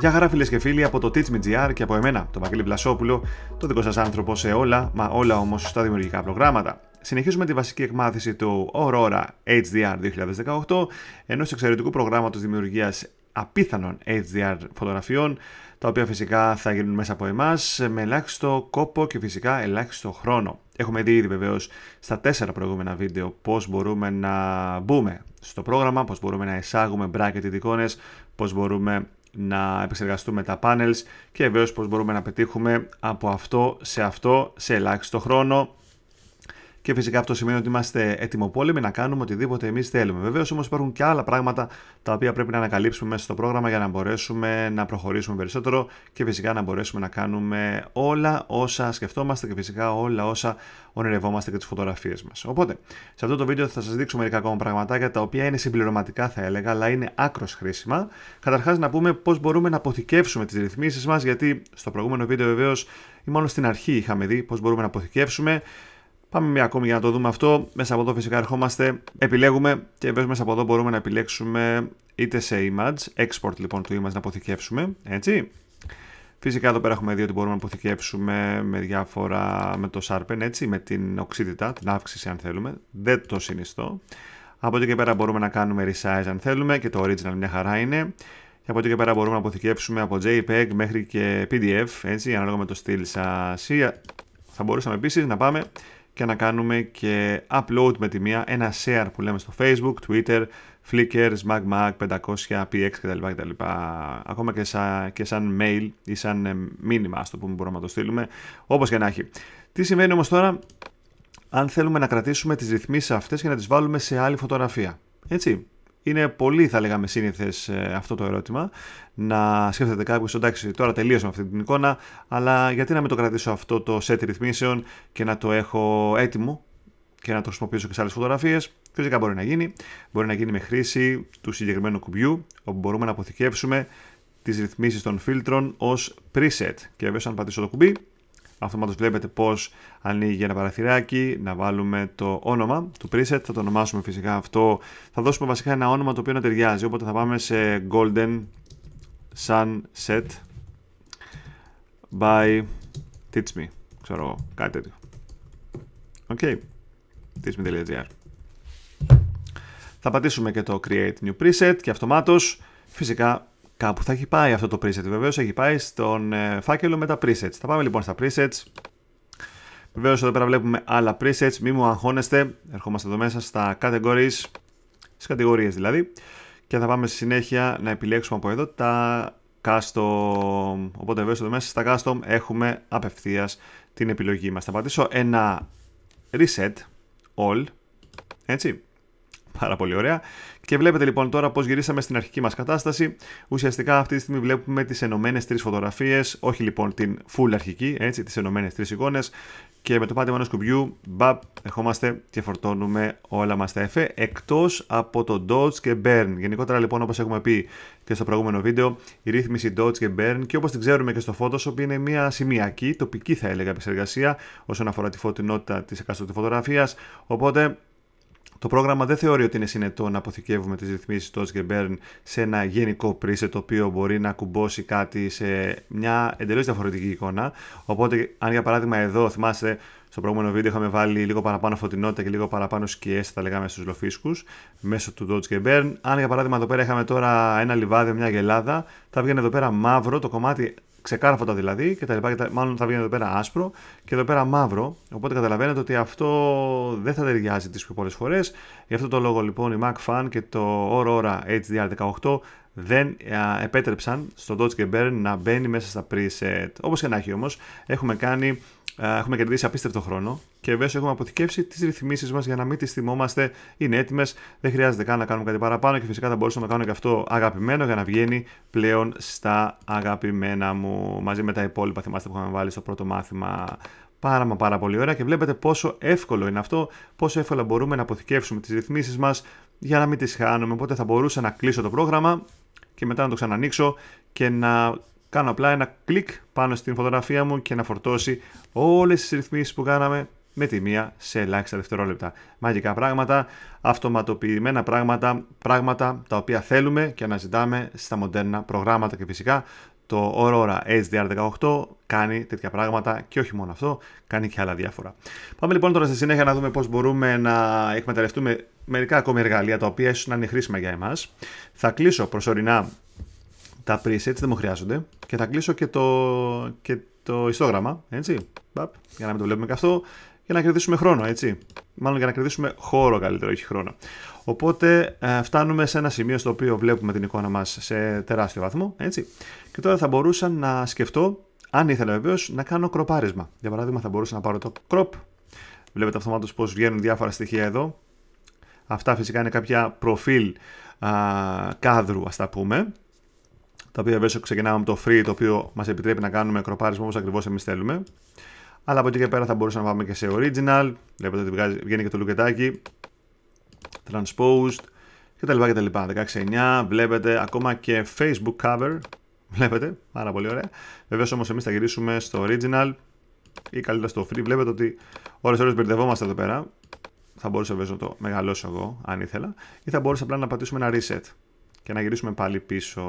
Γεια χαρά φίλες και φίλοι από το Teach.gr και από εμένα, τον Βαγγέλη Βλασόπουλο, το δικό σας άνθρωπο σε όλα, μα όλα όμως στα δημιουργικά προγράμματα. Συνεχίζουμε τη βασική εκμάθηση του Aurora HDR 2018, ενός εξαιρετικού προγράμματος δημιουργίας απίθανων HDR φωτογραφιών, τα οποία φυσικά θα γίνουν μέσα από εμάς, με ελάχιστο κόπο και φυσικά ελάχιστο χρόνο. Έχουμε δει ήδη βεβαίως στα τέσσερα προηγούμενα βίντεο πώς μπορούμε να μπούμε στο πρόγραμμα, πώς μπορούμε να εισάγουμε bracketed εικόνε, πώς μπορούμε να επεξεργαστούμε τα panels και βεβαίως πώς μπορούμε να πετύχουμε από αυτό σε αυτό σε ελάχιστο χρόνο και φυσικά αυτό σημαίνει ότι είμαστε ετοιμοπόλεμοι να κάνουμε οτιδήποτε εμείς θέλουμε. Βεβαίως όμως υπάρχουν και άλλα πράγματα τα οποία πρέπει να ανακαλύψουμε μέσα στο πρόγραμμα για να μπορέσουμε να προχωρήσουμε περισσότερο και φυσικά να μπορέσουμε να κάνουμε όλα όσα σκεφτόμαστε και φυσικά όλα όσα ονειρευόμαστε και τις φωτογραφίες μας. Οπότε, σε αυτό το βίντεο θα σας δείξω μερικά ακόμα πραγματάκια τα οποία είναι συμπληρωματικά θα έλεγα, αλλά είναι άκρος χρήσιμα. Καταρχάς να πούμε πώς μπορούμε να αποθηκεύσουμε τις ρυθμίσεις μας, γιατί στο προηγούμενο βίντεο βεβαίως ή στην αρχή είχαμε δει πώς μπορούμε να αποθηκεύσουμε Πάμε μια ακόμη για να το δούμε αυτό. Μέσα από εδώ φυσικά ερχόμαστε, επιλέγουμε και βέβαια μέσα από εδώ μπορούμε να επιλέξουμε είτε σε image, export λοιπόν του image να αποθηκεύσουμε, έτσι. Φυσικά εδώ πέρα έχουμε δει ότι μπορούμε να αποθηκεύσουμε με διάφορα, με το sharpen, έτσι, με την οξύτητα, την αύξηση αν θέλουμε. Δεν το συνιστώ. Από εκεί και πέρα μπορούμε να κάνουμε resize αν θέλουμε και το original μια χαρά είναι. Και από εκεί και πέρα μπορούμε να αποθηκεύσουμε από JPEG μέχρι και PDF, έτσι, ανάλογα με το στυλ σας. Θα μπορούσαμε επίσης να πάμε και να κάνουμε και upload με τη μία ένα share που λέμε στο facebook, twitter, flickr, smagmag, 500, px κτλ. κτλ. Ακόμα και σαν, και σαν mail ή σαν ε, μήνυμα, στο το πούμε, μπορούμε να το στείλουμε, όπως και να έχει. Τι σημαίνει όμως τώρα, αν θέλουμε να κρατήσουμε τις ρυθμίσεις αυτές και να τις βάλουμε σε άλλη φωτογραφία. Έτσι, είναι πολύ, θα λέγαμε, σύνηθες ε, αυτό το ερώτημα. Να σκέφτεται κάποιος, εντάξει, τώρα τελείωσα με αυτή την εικόνα, αλλά γιατί να μην το κρατήσω αυτό το set ρυθμίσεων και να το έχω έτοιμο και να το χρησιμοποιήσω και σε άλλες φωτογραφίες. Φυσικά μπορεί να γίνει. Μπορεί να γίνει με χρήση του συγκεκριμένου κουμπιού, όπου μπορούμε να αποθηκεύσουμε τις ρυθμίσεις των φίλτρων ως preset. Και βέβαια, αν πατήσω το κουμπί, αυτομάτως βλέπετε πώς ανοίγει ένα παραθυράκι, να βάλουμε το όνομα του preset, θα το ονομάσουμε φυσικά αυτό, θα δώσουμε βασικά ένα όνομα το οποίο να ταιριάζει, οπότε θα πάμε σε golden sunset by teach me, ξέρω κάτι τέτοιο. Ok, teachme.gr Θα πατήσουμε και το create new preset και αυτομάτως φυσικά Κάπου θα έχει πάει αυτό το preset. Βεβαίως έχει πάει στον ε, φάκελο με τα presets. Θα πάμε λοιπόν στα presets. Βεβαίως εδώ πέρα βλέπουμε άλλα presets. Μην μου αγχώνεστε. Ερχόμαστε εδώ μέσα στα categories. Στις κατηγορίες δηλαδή. Και θα πάμε στη συνέχεια να επιλέξουμε από εδώ τα custom. Οπότε βεβαίως εδώ μέσα στα custom έχουμε απευθείας την επιλογή μας. Θα πατήσω ένα reset all. Έτσι. Πάρα πολύ ωραία. Και βλέπετε λοιπόν τώρα πώς γυρίσαμε στην αρχική μας κατάσταση. Ουσιαστικά αυτή τη στιγμή βλέπουμε τις ενωμένες τρεις φωτογραφίες, όχι λοιπόν την full αρχική, έτσι, τις ενωμένες τρεις εικόνες. Και με το πάτημα ενό κουμπιού, μπαπ, ερχόμαστε και φορτώνουμε όλα μας τα εφέ, εκτός από το Dodge και Burn. Γενικότερα λοιπόν, όπως έχουμε πει και στο προηγούμενο βίντεο, η ρύθμιση Dodge και Burn και όπως την ξέρουμε και στο Photoshop είναι μια σημειακή, τοπική θα έλεγα επεξεργασία όσον αφορά τη φωτεινότητα της εκάστοτε φωτογραφίας. Οπότε το πρόγραμμα δεν θεωρεί ότι είναι συνετό να αποθηκεύουμε τις ρυθμίσεις του και σε ένα γενικό preset το οποίο μπορεί να κουμπώσει κάτι σε μια εντελώς διαφορετική εικόνα. Οπότε, αν για παράδειγμα εδώ θυμάστε στο προηγούμενο βίντεο είχαμε βάλει λίγο παραπάνω φωτεινότητα και λίγο παραπάνω σκιές, θα τα λέγαμε στους λοφίσκους, μέσω του Dodge και Burn. Αν για παράδειγμα εδώ πέρα είχαμε τώρα ένα λιβάδι, μια γελάδα, θα βγαίνει εδώ πέρα μαύρο, το κομμάτι ξεκάρφωτα δηλαδή και τα λοιπά, και τα, μάλλον θα βγαίνει εδώ πέρα άσπρο και εδώ πέρα μαύρο, οπότε καταλαβαίνετε ότι αυτό δεν θα ταιριάζει τις πιο πολλές φορές, γι' αυτό το λόγο λοιπόν η Mac Fan και το Aurora HDR18 δεν επέτρεψαν στο Dodge Burn να μπαίνει μέσα στα preset. Όπως και να έχει όμως, έχουμε κάνει Έχουμε κερδίσει απίστευτο χρόνο και βέβαια έχουμε αποθηκεύσει τις ρυθμίσεις μας για να μην τις θυμόμαστε. Είναι έτοιμες, δεν χρειάζεται καν να κάνουμε κάτι παραπάνω και φυσικά θα μπορούσαμε να κάνουμε κάνω και αυτό αγαπημένο για να βγαίνει πλέον στα αγαπημένα μου μαζί με τα υπόλοιπα. Θυμάστε που είχαμε βάλει στο πρώτο μάθημα. Πάρα μα πάρα πολύ ωραία και βλέπετε πόσο εύκολο είναι αυτό, πόσο εύκολα μπορούμε να αποθηκεύσουμε τις ρυθμίσεις μας για να μην τις χάνουμε. Οπότε θα μπορούσα να κλείσω το πρόγραμμα και μετά να το ξανανοίξω και να κάνω απλά ένα κλικ πάνω στην φωτογραφία μου και να φορτώσει όλες τις ρυθμίσεις που κάναμε με τη μία σε ελάχιστα δευτερόλεπτα. Μαγικά πράγματα, αυτοματοποιημένα πράγματα, πράγματα τα οποία θέλουμε και αναζητάμε στα μοντέρνα προγράμματα και φυσικά το Aurora HDR18 κάνει τέτοια πράγματα και όχι μόνο αυτό, κάνει και άλλα διάφορα. Πάμε λοιπόν τώρα στη συνέχεια να δούμε πώς μπορούμε να εκμεταλλευτούμε μερικά ακόμη εργαλεία τα οποία ίσως να είναι χρήσιμα για εμάς. Θα κλείσω προσωρινά τα presets δεν μου χρειάζονται και θα κλείσω και το, και το ιστόγραμμα, έτσι, για να μην το βλέπουμε και αυτό, για να κερδίσουμε χρόνο, έτσι. Μάλλον για να κερδίσουμε χώρο καλύτερο, όχι χρόνο. Οπότε ε, φτάνουμε σε ένα σημείο στο οποίο βλέπουμε την εικόνα μας σε τεράστιο βαθμό, έτσι. Και τώρα θα μπορούσα να σκεφτώ, αν ήθελα βεβαίως, να κάνω κροπάρισμα. Για παράδειγμα θα μπορούσα να πάρω το crop. Βλέπετε αυτομάτως πώς βγαίνουν διάφορα στοιχεία εδώ. Αυτά φυσικά είναι κάποια προφίλ α, κάδρου, ας τα πούμε τα οποία βέβαια ξεκινάμε με το free, το οποίο μας επιτρέπει να κάνουμε κροπάρισμα όπως ακριβώς εμείς θέλουμε. Αλλά από εκεί και πέρα θα μπορούσαμε να πάμε και σε original. Βλέπετε ότι βγαίνει και το λουκετάκι. Transposed κτλ. κτλ. 16-9. Βλέπετε ακόμα και Facebook cover. Βλέπετε, πάρα πολύ ωραία. Βεβαίως όμως εμείς θα γυρίσουμε στο original ή καλύτερα στο free. Βλέπετε ότι ώρε-ώρε μπερδευόμαστε εδώ πέρα. Θα μπορούσα βέβαια να το μεγαλώσω εγώ αν ήθελα. Ή θα μπορούσα απλά να πατήσουμε ένα reset και να γυρίσουμε πάλι πίσω.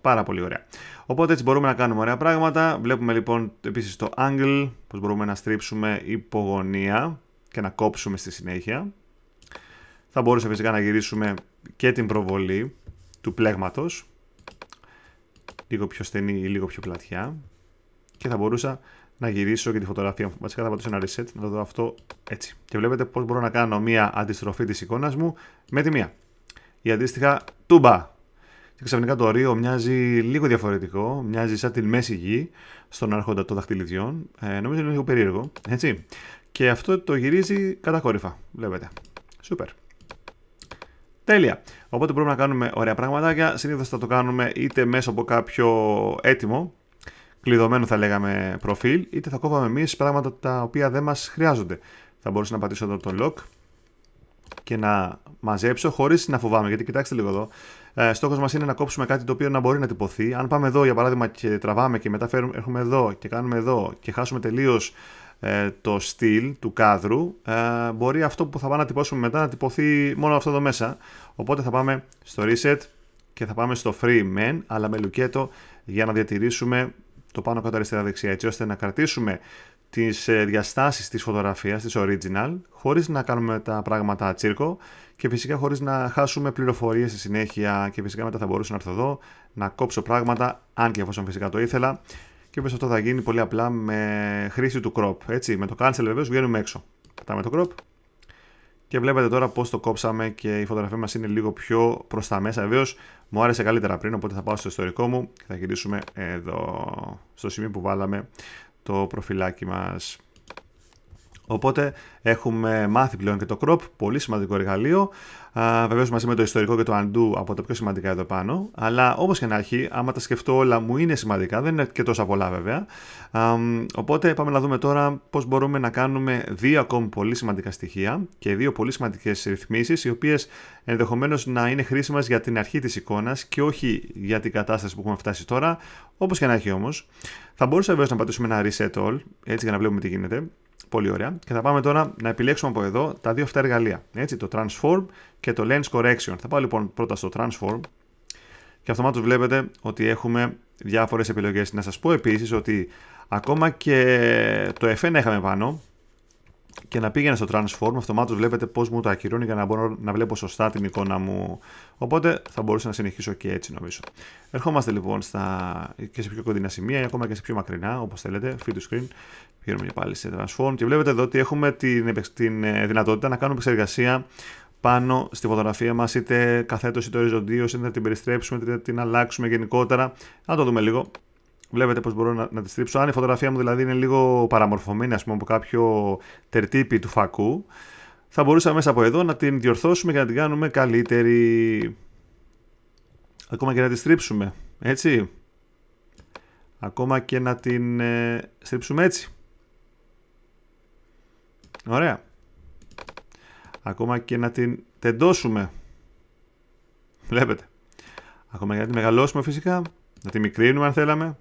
Πάρα πολύ ωραία. Οπότε έτσι μπορούμε να κάνουμε ωραία πράγματα. Βλέπουμε λοιπόν επίσης το angle, πώς μπορούμε να στρίψουμε υπογωνία και να κόψουμε στη συνέχεια. Θα μπορούσε φυσικά να γυρίσουμε και την προβολή του πλέγματος, λίγο πιο στενή ή λίγο πιο πλατιά. Και θα μπορούσα να γυρίσω και τη φωτογραφία μου. Βασικά θα πατήσω ένα reset, να το δω αυτό έτσι. Και βλέπετε πώς μπορώ να κάνω μία αντιστροφή της εικόνας μου με τη μία. Η αντίστοιχα τούμπα και ξαφνικά το Ρίο μοιάζει λίγο διαφορετικό, μοιάζει σαν τη μέση γη στον άρχοντα των δαχτυλιδιών. Ε, νομίζω είναι λίγο περίεργο, έτσι. Και αυτό το γυρίζει κατακόρυφα, βλέπετε. Σούπερ. Τέλεια. Οπότε μπορούμε να κάνουμε ωραία πραγματάκια. Συνήθως θα το κάνουμε είτε μέσω από κάποιο έτοιμο, κλειδωμένο θα λέγαμε προφίλ, είτε θα κόβαμε εμείς πράγματα τα οποία δεν μας χρειάζονται. Θα μπορούσα να πατήσω εδώ το lock και να μαζέψω χωρίς να φοβάμαι. Γιατί κοιτάξτε λίγο εδώ. Ε, Στόχος μας είναι να κόψουμε κάτι το οποίο να μπορεί να τυπωθεί. Αν πάμε εδώ για παράδειγμα και τραβάμε και μετά φέρουμε, έρχομαι εδώ και κάνουμε εδώ και χάσουμε τελείως ε, το στυλ του κάδρου, ε, μπορεί αυτό που θα πάμε να τυπώσουμε μετά να τυπωθεί μόνο αυτό εδώ μέσα. Οπότε θα πάμε στο reset και θα πάμε στο free men, αλλά με λουκέτο για να διατηρήσουμε το πάνω κάτω αριστερά δεξιά, έτσι ώστε να κρατήσουμε τις ε, διαστάσεις της φωτογραφίας, της original, χωρίς να κάνουμε τα πράγματα τσίρκο και φυσικά χωρίς να χάσουμε πληροφορίες στη συνέχεια και φυσικά μετά θα μπορούσα να έρθω εδώ, να κόψω πράγματα, αν και εφόσον φυσικά το ήθελα και όπως αυτό θα γίνει πολύ απλά με χρήση του crop, έτσι, με το cancel βεβαίως βγαίνουμε έξω. Πατάμε το crop και βλέπετε τώρα πώς το κόψαμε και η φωτογραφία μας είναι λίγο πιο προς τα μέσα. Βεβαίως μου άρεσε καλύτερα πριν, οπότε θα πάω στο ιστορικό μου και θα γυρίσουμε εδώ, στο σημείο που βάλαμε το προφυλάκι μας. Οπότε έχουμε μάθει πλέον και το crop, πολύ σημαντικό εργαλείο. Βεβαίως μαζί με το ιστορικό και το undo από τα πιο σημαντικά εδώ πάνω. Αλλά όπως και να έχει, άμα τα σκεφτώ όλα, μου είναι σημαντικά, δεν είναι και τόσα πολλά βέβαια. οπότε πάμε να δούμε τώρα πώς μπορούμε να κάνουμε δύο ακόμη πολύ σημαντικά στοιχεία και δύο πολύ σημαντικές ρυθμίσεις, οι οποίες ενδεχομένως να είναι χρήσιμες για την αρχή της εικόνας και όχι για την κατάσταση που έχουμε φτάσει τώρα. Όπως και να έχει όμως. Θα μπορούσα βέβαια να πατήσουμε ένα reset all, έτσι για να βλέπουμε τι γίνεται. Πολύ ωραία. Και θα πάμε τώρα να επιλέξουμε από εδώ τα δύο αυτά εργαλεία. Έτσι, το Transform και το Lens Correction. Θα πάω λοιπόν πρώτα στο Transform και αυτομάτως βλέπετε ότι έχουμε διάφορες επιλογές. Να σας πω επίσης ότι ακόμα και το FN είχαμε πάνω, και να πήγαινε στο Transform, αυτομάτως βλέπετε πώς μου το ακυρώνει για να μπορώ να βλέπω σωστά την εικόνα μου. Οπότε θα μπορούσα να συνεχίσω και έτσι νομίζω. Ερχόμαστε λοιπόν στα... και σε πιο κοντινά σημεία, ακόμα και σε πιο μακρινά, όπως θέλετε. Feed to screen. Πηγαίνουμε και πάλι σε Transform και βλέπετε εδώ ότι έχουμε την, την ε, δυνατότητα να κάνουμε επεξεργασία πάνω στη φωτογραφία μας. είτε καθέτω, είτε οριζοντίω, είτε να την περιστρέψουμε είτε να την αλλάξουμε γενικότερα να το δούμε λίγο Βλέπετε πώς μπορώ να, να τη στρίψω. Αν η φωτογραφία μου δηλαδή είναι λίγο παραμορφωμένη, ας πούμε, από κάποιο τερτύπι του φακού, θα μπορούσα μέσα από εδώ να την διορθώσουμε και να την κάνουμε καλύτερη. Ακόμα και να τη στρίψουμε, έτσι. Ακόμα και να την ε, στρίψουμε έτσι. Ωραία. Ακόμα και να την τεντώσουμε. Βλέπετε. Ακόμα και να τη μεγαλώσουμε φυσικά. Να τη μικρύνουμε αν θέλαμε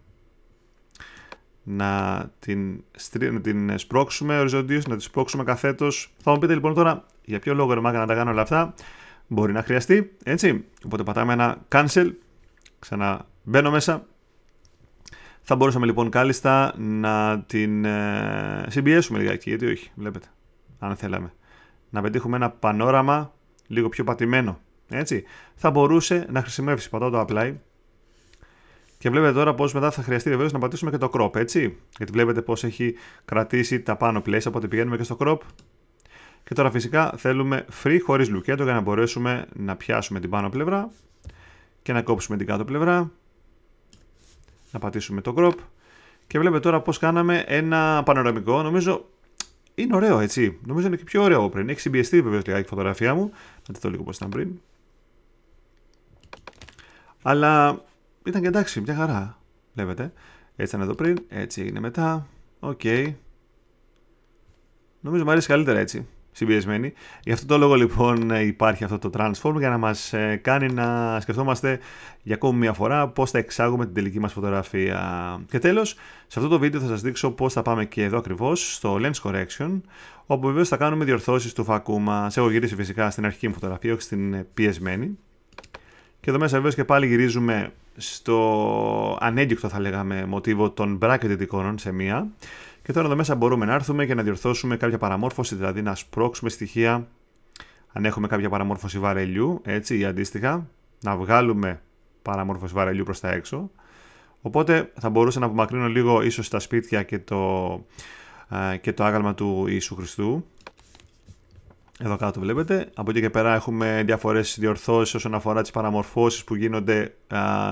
να την, στρι... να την σπρώξουμε οριζοντίω, να τη σπρώξουμε καθέτος. Θα μου πείτε λοιπόν τώρα για ποιο λόγο ρε να τα κάνω όλα αυτά. Μπορεί να χρειαστεί, έτσι. Οπότε πατάμε ένα cancel. Ξαναμπαίνω μέσα. Θα μπορούσαμε λοιπόν κάλλιστα να την ε, συμπιέσουμε λιγάκι, γιατί όχι, βλέπετε, αν θέλαμε. Να πετύχουμε ένα πανόραμα λίγο πιο πατημένο, έτσι. Θα μπορούσε να χρησιμεύσει, πατάω το apply, και βλέπετε τώρα πώς μετά θα χρειαστεί βεβαίως να πατήσουμε και το crop, έτσι. Γιατί βλέπετε πώς έχει κρατήσει τα πάνω πλαίσια, οπότε πηγαίνουμε και στο crop. Και τώρα φυσικά θέλουμε free χωρίς λουκέτο για να μπορέσουμε να πιάσουμε την πάνω πλευρά και να κόψουμε την κάτω πλευρά. Να πατήσουμε το crop. Και βλέπετε τώρα πώς κάναμε ένα πανοραμικό. Νομίζω είναι ωραίο, έτσι. Νομίζω είναι και πιο ωραίο πριν. Έχει συμπιεστεί βεβαίως λιγάκι η φωτογραφία μου. Να τη λίγο πώς ήταν πριν. Αλλά ήταν και εντάξει, μια χαρά. Βλέπετε. Έτσι ήταν εδώ πριν, έτσι έγινε μετά. Οκ. Νομίζω μου αρέσει καλύτερα έτσι. Συμπιεσμένη. Γι' αυτό το λόγο λοιπόν υπάρχει αυτό το transform για να μας ε, κάνει να σκεφτόμαστε για ακόμη μια φορά πώς θα εξάγουμε την τελική μας φωτογραφία. Και τέλος, σε αυτό το βίντεο θα σας δείξω πώς θα πάμε και εδώ ακριβώς στο lens correction όπου βεβαίως θα κάνουμε διορθώσεις του φακού μας. Έχω γυρίσει φυσικά στην αρχική μου φωτογραφία, όχι στην ε, πιεσμένη. Και εδώ μέσα βεβαίως και πάλι γυρίζουμε στο ανέγκυκτο θα λέγαμε μοτίβο των bracketed εικόνων σε μία. Και τώρα εδώ μέσα μπορούμε να έρθουμε και να διορθώσουμε κάποια παραμόρφωση, δηλαδή να σπρώξουμε στοιχεία αν έχουμε κάποια παραμόρφωση βαρελιού, έτσι ή αντίστοιχα, να βγάλουμε παραμόρφωση βαρελιού προς τα έξω. Οπότε θα μπορούσα να απομακρύνω λίγο ίσως τα σπίτια και το, ε, και το άγαλμα του Ιησού Χριστού. Εδώ κάτω βλέπετε. Από εκεί και πέρα έχουμε διαφορές διορθώσεις όσον αφορά τις παραμορφώσεις που γίνονται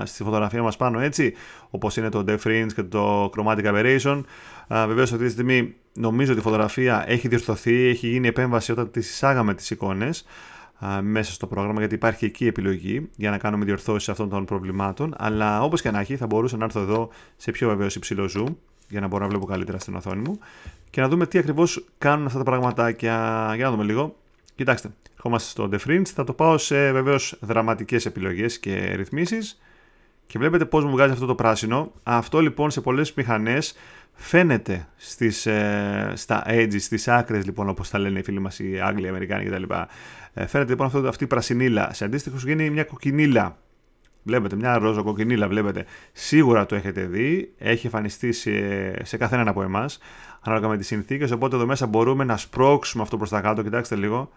στη φωτογραφία μας πάνω έτσι, όπως είναι το Defringe και το Chromatic Aberration. Βεβαίως, αυτή τη στιγμή νομίζω ότι η φωτογραφία έχει διορθωθεί, έχει γίνει επέμβαση όταν τη εισάγαμε τις εικόνες μέσα στο πρόγραμμα, γιατί υπάρχει εκεί επιλογή για να κάνουμε διορθώσεις αυτών των προβλημάτων. Αλλά όπως και να έχει, θα μπορούσα να έρθω εδώ σε πιο βεβαίως υψηλό zoom για να μπορώ να βλέπω καλύτερα στην οθόνη μου και να δούμε τι ακριβώς κάνουν αυτά τα πραγματάκια. Για να δούμε λίγο. Κοιτάξτε, ερχόμαστε στο Fringe. θα το πάω σε βεβαίως δραματικές επιλογές και ρυθμίσεις και βλέπετε πώς μου βγάζει αυτό το πράσινο. Αυτό λοιπόν σε πολλές μηχανές φαίνεται στις, ε, στα edges, στις άκρες λοιπόν όπως τα λένε οι φίλοι μας οι Άγγλοι, οι Αμερικάνοι κτλ. Ε, φαίνεται λοιπόν αυτό, αυτή η πρασινίλα. Σε αντίστοιχο σου γίνει μια κοκκινίλα Βλέπετε μια ρόζο-κοκκινίλα, βλέπετε. Σίγουρα το έχετε δει, έχει εμφανιστεί σε, σε καθέναν από εμάς, ανάλογα με τις συνθήκες. Οπότε εδώ μέσα μπορούμε να σπρώξουμε αυτό προς τα κάτω, κοιτάξτε λίγο,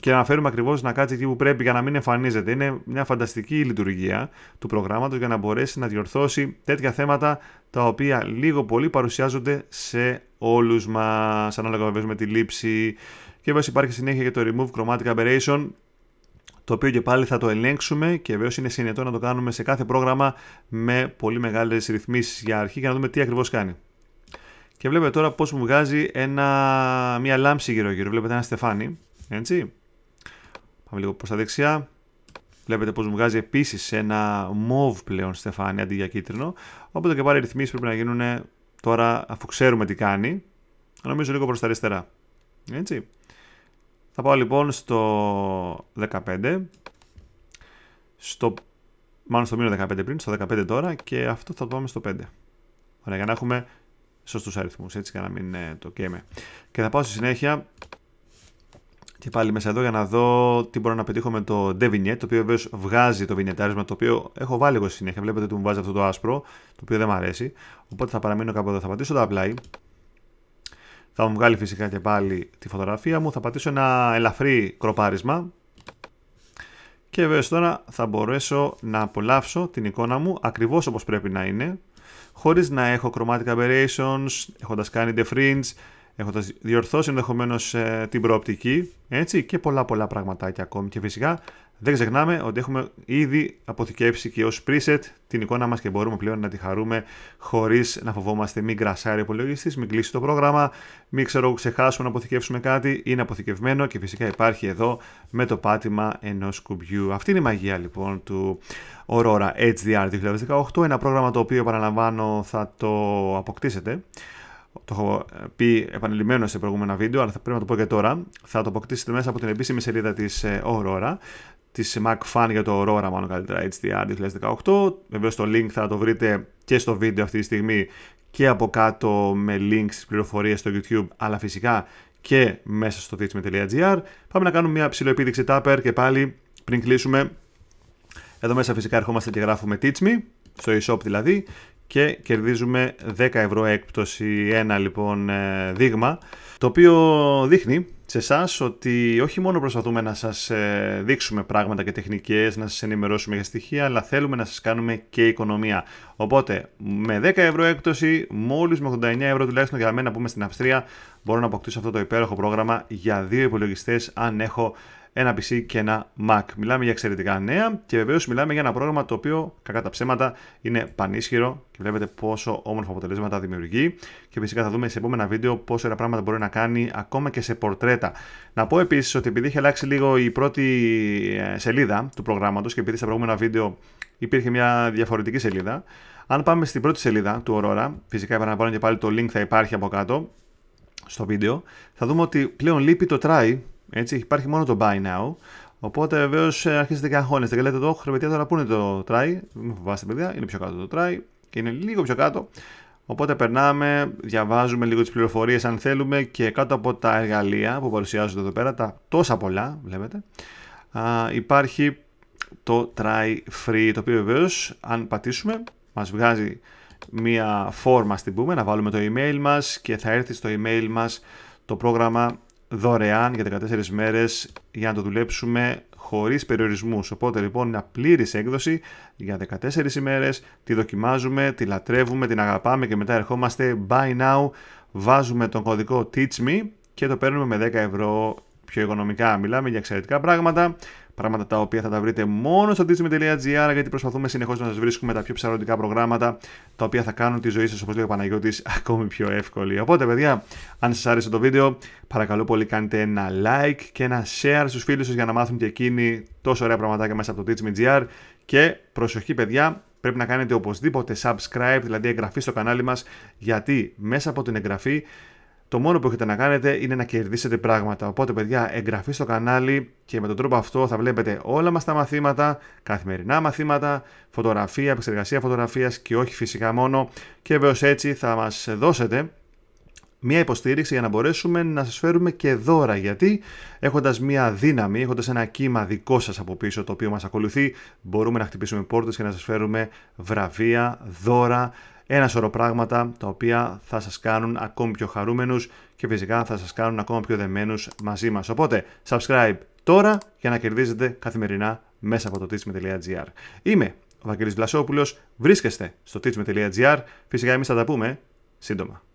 και να φέρουμε ακριβώς να κάτσει εκεί που πρέπει για να μην εμφανίζεται. Είναι μια φανταστική λειτουργία του προγράμματος για να μπορέσει να διορθώσει τέτοια θέματα τα οποία λίγο πολύ παρουσιάζονται σε όλους μας, ανάλογα βεβαίως με τη λήψη. Και βέβαια υπάρχει συνέχεια και το Remove Chromatic Aberration το οποίο και πάλι θα το ελέγξουμε και βεβαίως είναι συνετό να το κάνουμε σε κάθε πρόγραμμα με πολύ μεγάλες ρυθμίσεις για αρχή για να δούμε τι ακριβώς κάνει. Και βλέπετε τώρα πώς μου βγάζει ένα, μια λάμψη γύρω γύρω, βλέπετε ένα στεφάνι, έτσι. Πάμε λίγο προς τα δεξιά, Βλέπετε πώς μου βγάζει επίσης ένα μοβ πλέον στεφάνι αντί για κίτρινο. Οπότε και πάλι οι ρυθμίσεις πρέπει να γίνουν τώρα αφού ξέρουμε τι κάνει. Νομίζω λίγο προς τα δεξια βλεπετε πώ μου βγαζει επίση ενα μοβ πλεον στεφανι αντι για κιτρινο οποτε και παλι οι ρυθμίσει πρεπει να γινουν τωρα αφου ξερουμε τι κανει νομιζω λιγο προ τα αριστερα ετσι θα πάω λοιπόν στο 15, στο, μάλλον στο μήνο 15 πριν, στο 15 τώρα και αυτό θα το πάμε στο 5. Ωραία, για να έχουμε σωστούς αριθμούς, έτσι για να μην ε, το καίμε. Και θα πάω στη συνέχεια και πάλι μέσα εδώ για να δω τι μπορώ να πετύχω με το Devinet, το οποίο βεβαίως βγάζει το βινιετάρισμα, το οποίο έχω βάλει εγώ στη συνέχεια. Βλέπετε ότι μου βάζει αυτό το άσπρο, το οποίο δεν μου αρέσει. Οπότε θα παραμείνω κάπου εδώ. Θα πατήσω το Apply θα μου βγάλει φυσικά και πάλι τη φωτογραφία μου. Θα πατήσω ένα ελαφρύ κροπάρισμα. Και βέβαια τώρα θα μπορέσω να απολαύσω την εικόνα μου ακριβώς όπως πρέπει να είναι. Χωρίς να έχω chromatic aberrations, έχοντας κάνει the fringe, έχοντα διορθώσει ενδεχομένως ε, την προοπτική έτσι, και πολλά πολλά πραγματάκια ακόμη. Και φυσικά δεν ξεχνάμε ότι έχουμε ήδη αποθηκεύσει και ως preset την εικόνα μας και μπορούμε πλέον να τη χαρούμε χωρίς να φοβόμαστε μην κρασάρει ο υπολογιστής, μην κλείσει το πρόγραμμα, μην ξέρω ξεχάσουμε να αποθηκεύσουμε κάτι. Είναι αποθηκευμένο και φυσικά υπάρχει εδώ με το πάτημα ενός κουμπιού. Αυτή είναι η μαγεία λοιπόν του Aurora HDR 2018, ένα πρόγραμμα το οποίο παραλαμβάνω θα το αποκτήσετε το έχω ε, πει επανειλημμένο σε προηγούμενα βίντεο, αλλά θα πρέπει να το πω και τώρα. Θα το αποκτήσετε μέσα από την επίσημη σελίδα της ε, Aurora, της Fan για το Aurora, μάλλον καλύτερα, HDR 2018. Βεβαίως το link θα το βρείτε και στο βίντεο αυτή τη στιγμή και από κάτω με link στις πληροφορίες στο YouTube, αλλά φυσικά και μέσα στο teachme.gr. Πάμε να κάνουμε μια επίδειξη Tapper και πάλι πριν κλείσουμε. Εδώ μέσα φυσικά ερχόμαστε και γράφουμε teachme, στο eShop δηλαδή, και κερδίζουμε 10 ευρώ έκπτωση ένα λοιπόν ε, δείγμα το οποίο δείχνει σε εσάς ότι όχι μόνο προσπαθούμε να σας ε, δείξουμε πράγματα και τεχνικές, να σας ενημερώσουμε για στοιχεία, αλλά θέλουμε να σας κάνουμε και οικονομία. Οπότε, με 10 ευρώ έκπτωση, μόλις με 89 ευρώ τουλάχιστον για μένα που είμαι στην Αυστρία, μπορώ να αποκτήσω αυτό το υπέροχο πρόγραμμα για δύο υπολογιστές αν έχω ένα PC και ένα Mac. Μιλάμε για εξαιρετικά νέα και βεβαίως μιλάμε για ένα πρόγραμμα το οποίο κακά τα ψέματα είναι πανίσχυρο και βλέπετε πόσο όμορφα αποτελέσματα δημιουργεί. Και φυσικά θα δούμε σε επόμενα βίντεο πόσο ωραία πράγματα μπορεί να κάνει ακόμα και σε πορτρέτα. Να πω επίσης ότι επειδή έχει αλλάξει λίγο η πρώτη ε, σελίδα του προγράμματος και επειδή στα προηγούμενα βίντεο υπήρχε μια διαφορετική σελίδα. Αν πάμε στην πρώτη σελίδα του Aurora, φυσικά επαναλαμβάνω και πάλι το link θα υπάρχει από κάτω στο βίντεο, θα δούμε ότι πλέον λείπει το try έτσι, υπάρχει μόνο το buy now. Οπότε βεβαίως ε, αρχίζετε και αγχώνεστε και λέτε το χρε παιδιά τώρα πού είναι το try. Μην φοβάστε παιδιά, είναι πιο κάτω το try και είναι λίγο πιο κάτω. Οπότε περνάμε, διαβάζουμε λίγο τις πληροφορίες αν θέλουμε και κάτω από τα εργαλεία που παρουσιάζονται εδώ πέρα, τα τόσα πολλά βλέπετε, α, υπάρχει το try free το οποίο βεβαίως αν πατήσουμε μας βγάζει μία φόρμα στην πούμε να βάλουμε το email μας και θα έρθει στο email μας το πρόγραμμα δωρεάν για 14 μέρες για να το δουλέψουμε χωρίς περιορισμούς. Οπότε λοιπόν μια πλήρης έκδοση για 14 ημέρες. τη δοκιμάζουμε, τη λατρεύουμε, την αγαπάμε και μετά ερχόμαστε buy now, βάζουμε τον κωδικό teach me και το παίρνουμε με 10 ευρώ πιο οικονομικά. Μιλάμε για εξαιρετικά πράγματα. Πράγματα τα οποία θα τα βρείτε μόνο στο disney.gr γιατί προσπαθούμε συνεχώς να σας βρίσκουμε τα πιο ψαρωτικά προγράμματα τα οποία θα κάνουν τη ζωή σας, όπως λέει ο Παναγιώτης, ακόμη πιο εύκολη. Οπότε, παιδιά, αν σας άρεσε το βίντεο, παρακαλώ πολύ κάντε ένα like και ένα share στους φίλους σας για να μάθουν και εκείνοι τόσο ωραία πραγματάκια μέσα από το disney.gr. Και προσοχή, παιδιά, πρέπει να κάνετε οπωσδήποτε subscribe, δηλαδή εγγραφή στο κανάλι μας, γιατί μέσα από την εγγραφή το μόνο που έχετε να κάνετε είναι να κερδίσετε πράγματα. Οπότε, παιδιά, εγγραφή στο κανάλι και με τον τρόπο αυτό θα βλέπετε όλα μας τα μαθήματα, καθημερινά μαθήματα, φωτογραφία, επεξεργασία φωτογραφίας και όχι φυσικά μόνο. Και βεβαίως έτσι θα μας δώσετε μια υποστήριξη για να μπορέσουμε να σας φέρουμε και δώρα γιατί έχοντας μια δύναμη, έχοντας ένα κύμα δικό σας από πίσω το οποίο μας ακολουθεί μπορούμε να χτυπήσουμε πόρτες και να σας φέρουμε βραβεία, δώρα, ένα σωρό πράγματα τα οποία θα σας κάνουν ακόμη πιο χαρούμενους και φυσικά θα σας κάνουν ακόμα πιο δεμένους μαζί μας. Οπότε, subscribe τώρα για να κερδίζετε καθημερινά μέσα από το teachme.gr. Είμαι ο Βαγγελής Βλασόπουλος, βρίσκεστε στο teachme.gr, φυσικά εμείς θα τα πούμε σύντομα.